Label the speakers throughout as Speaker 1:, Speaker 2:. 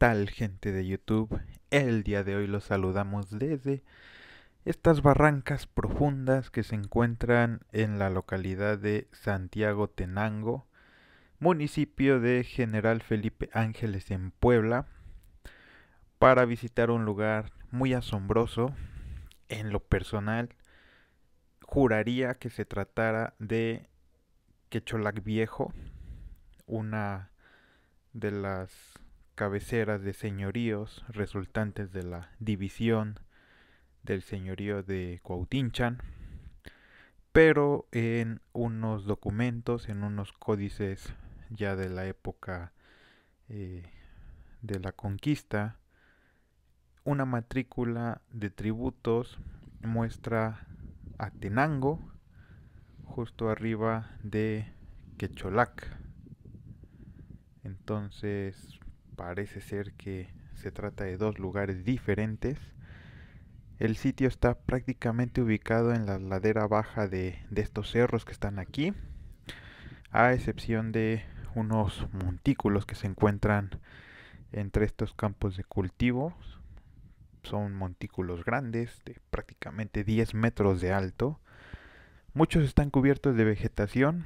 Speaker 1: tal gente de YouTube? El día de hoy los saludamos desde estas barrancas profundas que se encuentran en la localidad de Santiago Tenango, municipio de General Felipe Ángeles en Puebla, para visitar un lugar muy asombroso. En lo personal, juraría que se tratara de Quecholac Viejo, una de las cabeceras de señoríos resultantes de la división del señorío de Cuautinchan, pero en unos documentos, en unos códices ya de la época eh, de la conquista, una matrícula de tributos muestra a Tenango justo arriba de Quecholac. Entonces, parece ser que se trata de dos lugares diferentes. El sitio está prácticamente ubicado en la ladera baja de, estos cerros que están aquí, a excepción de unos montículos que se encuentran entre estos campos de cultivo. Son montículos grandes, de prácticamente 10 metros de alto. Muchos están cubiertos de vegetación.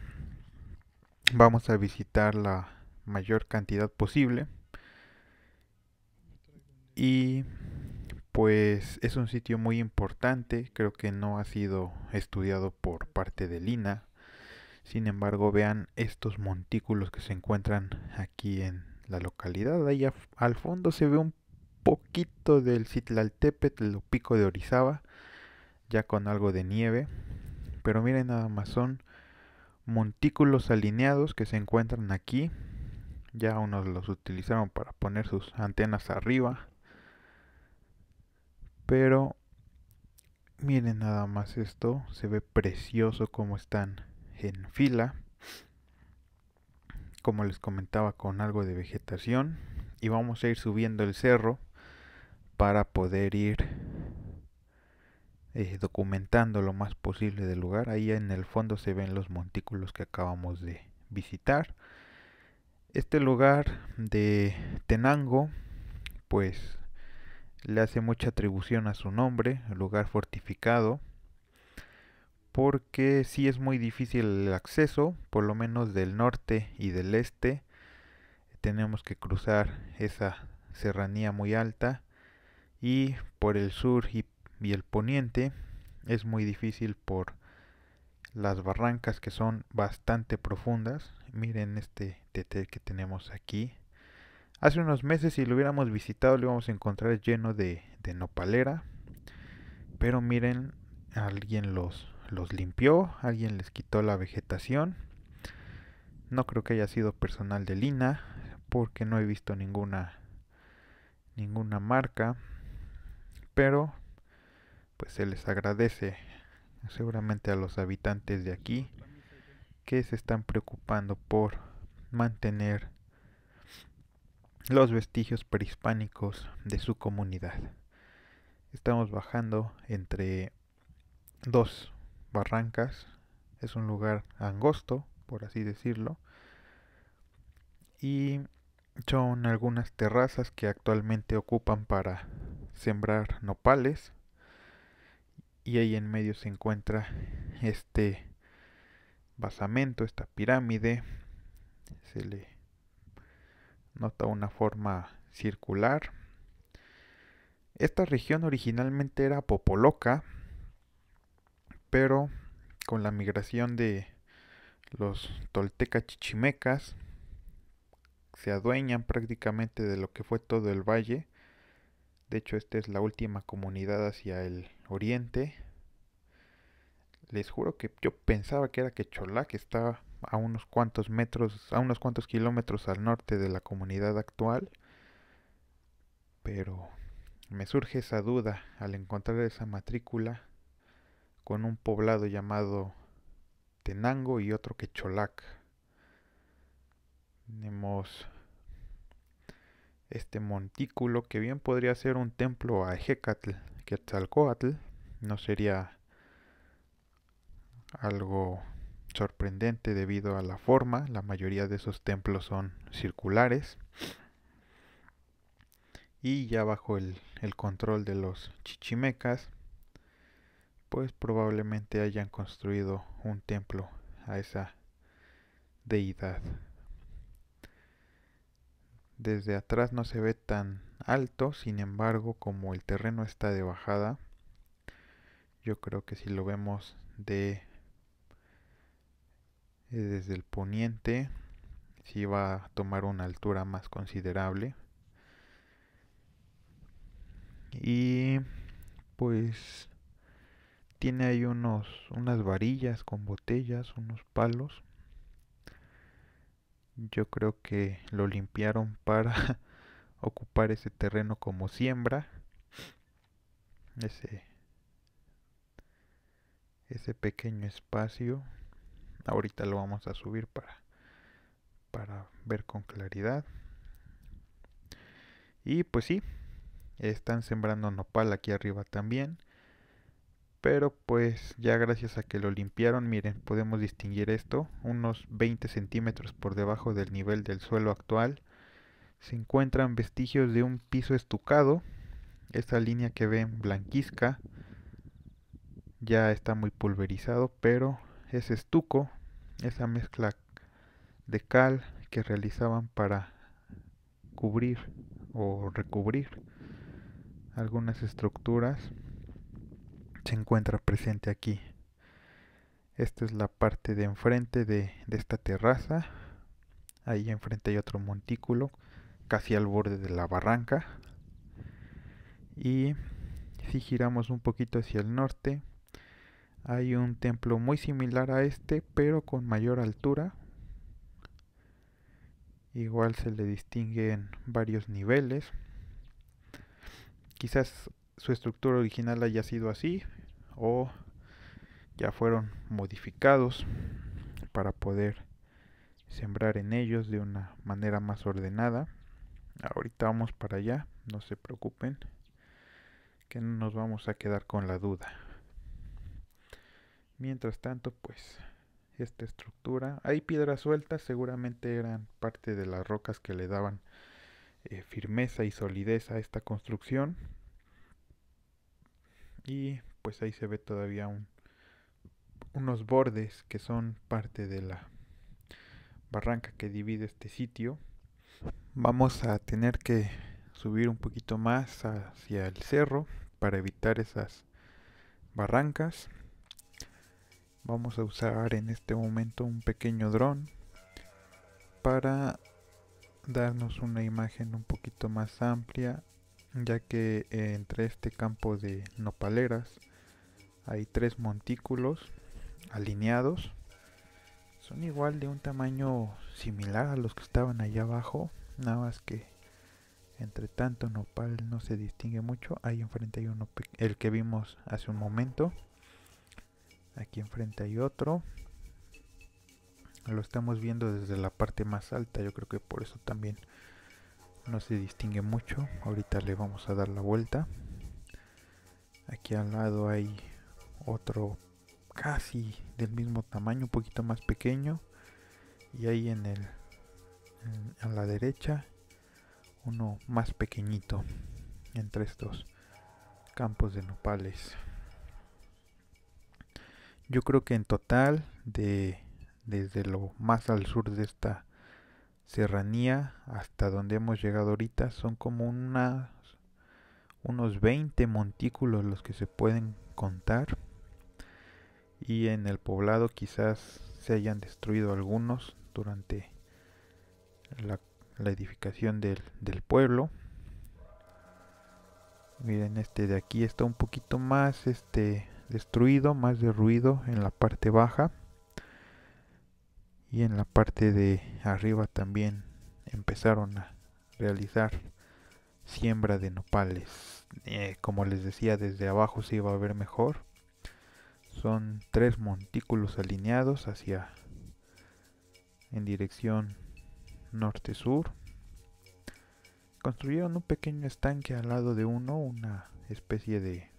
Speaker 1: Vamos a visitar la mayor cantidad posible. Y pues es un sitio muy importante, creo que no ha sido estudiado por parte de Lina. Sin embargo, vean estos montículos que se encuentran aquí en la localidad. Ahí al fondo se ve un poquito del Sitlaltepet, el pico de Orizaba, ya con algo de nieve. Pero miren nada más, son montículos alineados que se encuentran aquí. Ya unos los utilizaron para poner sus antenas arriba pero miren nada más esto, se ve precioso como están en fila. Como les comentaba con algo de vegetación y vamos a ir subiendo el cerro para poder ir eh, documentando lo más posible del lugar. Ahí en el fondo se ven los montículos que acabamos de visitar. Este lugar de Tenango, pues le hace mucha atribución a su nombre, lugar fortificado, porque sí es muy difícil el acceso, por lo menos del norte y del este, tenemos que cruzar esa serranía muy alta y por el sur y, el poniente es muy difícil por las barrancas que son bastante profundas miren este tete que tenemos aquí Hace unos meses si lo hubiéramos visitado lo íbamos a encontrar lleno de, nopalera. Pero miren, alguien los, los limpió, alguien les quitó la vegetación. No creo que haya sido personal de Lina, porque no he visto ninguna ninguna marca, pero pues se les agradece seguramente a los habitantes de aquí que se están preocupando por mantener los vestigios prehispánicos de su comunidad. Estamos bajando entre dos barrancas. Es un lugar angosto, por así decirlo. Y son algunas terrazas que actualmente ocupan para sembrar nopales. Y ahí en medio se encuentra este basamento, esta pirámide. Se le nota una forma circular. Esta región originalmente era Popoloca, pero con la migración de los tolteca chichimecas se adueñan prácticamente de lo que fue todo el valle. De hecho, esta es la última comunidad hacia el oriente. Les juro que yo pensaba que era Quecholac, que estaba a unos cuantos metros, a unos cuantos kilómetros al norte de la comunidad actual. Pero me surge esa duda al encontrar esa matrícula con un poblado llamado Tenango y otro que Cholac. Tenemos este montículo que bien podría ser un templo a Ejecatl Quetzalcoatl, no sería algo sorprendente debido a la forma, la mayoría de esos templos son circulares y ya bajo el, el control de los chichimecas pues probablemente hayan construido un templo a esa deidad. Desde atrás no se ve tan alto, sin embargo, como el terreno está de bajada, yo creo que si lo vemos de eh, desde el poniente si va a tomar una altura más considerable y pues tiene ahí unos unas varillas con botellas unos palos yo creo que lo limpiaron para ocupar ese terreno como siembra ese ese pequeño espacio ahorita lo vamos a subir para para ver con claridad y pues sí están sembrando nopal aquí arriba también pero pues ya gracias a que lo limpiaron miren podemos distinguir esto unos 20 centímetros por debajo del nivel del suelo actual se encuentran vestigios de un piso estucado esta línea que ven blanquizca ya está muy pulverizado pero es estuco esa mezcla de cal que realizaban para cubrir o recubrir algunas estructuras se encuentra presente aquí. Esta es la parte de enfrente de, esta terraza. Ahí enfrente hay otro montículo, casi al borde de la barranca. Y si giramos un poquito hacia el norte, hay un templo muy similar a este, pero con mayor altura. Igual se le distinguen varios niveles. Quizás su estructura original haya sido así o ya fueron modificados para poder sembrar en ellos de una manera más ordenada. Ahorita vamos para allá, no se preocupen, que no nos vamos a quedar con la duda. Mientras tanto, pues esta estructura, hay piedras sueltas, seguramente eran parte de las rocas que le daban eh, firmeza y solidez a esta construcción. Y pues ahí se ve todavía unos bordes que son parte de la barranca que divide este sitio. Vamos a tener que subir un poquito más hacia el cerro para evitar esas barrancas vamos a usar en este momento un pequeño dron para darnos una imagen un poquito más amplia ya que eh, entre este campo de nopaleras hay tres montículos alineados son igual de un tamaño similar a los que estaban allá abajo nada más que entre tanto nopal no se distingue mucho ahí enfrente hay uno el que vimos hace un momento Aquí enfrente hay otro. Lo estamos viendo desde la parte más alta. Yo creo que por eso también no se distingue mucho. Ahorita le vamos a dar la vuelta. Aquí al lado hay otro casi del mismo tamaño, un poquito más pequeño. Y ahí en el a la derecha uno más pequeñito entre estos campos de nopales. Yo creo que en total, de, desde lo más al sur de esta serranía hasta donde hemos llegado ahorita, son como unas, unos 20 montículos los que se pueden contar. Y en el poblado quizás se hayan destruido algunos durante la, edificación del, del pueblo. Miren, este de aquí está un poquito más este destruido, más derruido en la parte baja y en la parte de arriba también empezaron a realizar siembra de nopales. Eh, como les decía, desde abajo se iba a ver mejor. Son tres montículos alineados hacia en dirección norte-sur. Construyeron un pequeño estanque al lado de uno, una especie de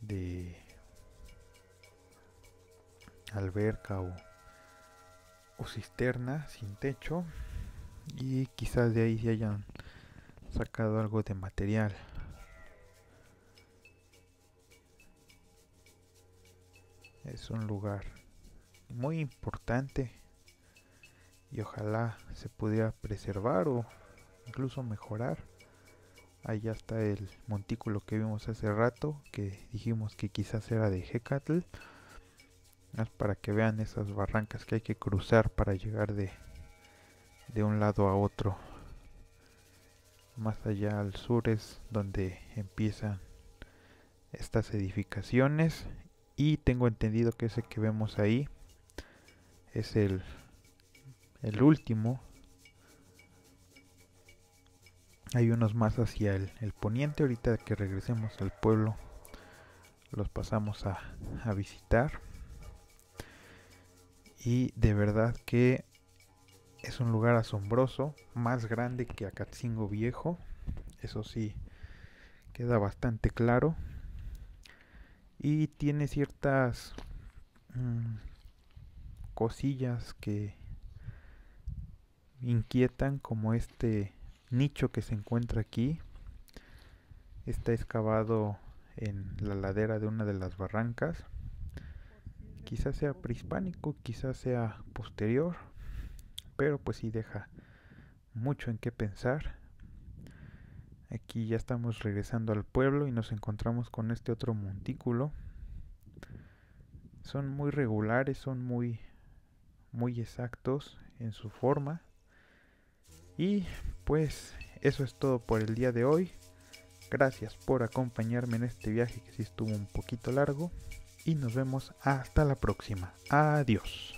Speaker 1: de alberca o, o cisterna sin techo y quizás de ahí se hayan sacado algo de material es un lugar muy importante y ojalá se pudiera preservar o incluso mejorar Allá está el montículo que vimos hace rato, que dijimos que quizás era de Hecatl. Es para que vean esas barrancas que hay que cruzar para llegar de, un lado a otro. Más allá al sur es donde empiezan estas edificaciones. Y tengo entendido que ese que vemos ahí es el, el último hay unos más hacia el, poniente. Ahorita que regresemos al pueblo, los pasamos a, visitar. Y de verdad que es un lugar asombroso, más grande que Acatzingo Viejo. Eso sí, queda bastante claro. Y tiene ciertas mm, cosillas que inquietan, como este nicho que se encuentra aquí está excavado en la ladera de una de las barrancas. Quizás sea prehispánico, quizás sea posterior, pero pues sí deja mucho en qué pensar. Aquí ya estamos regresando al pueblo y nos encontramos con este otro montículo. Son muy regulares, son muy muy exactos en su forma. Y pues eso es todo por el día de hoy. Gracias por acompañarme en este viaje que sí estuvo un poquito largo. Y nos vemos hasta la próxima. Adiós.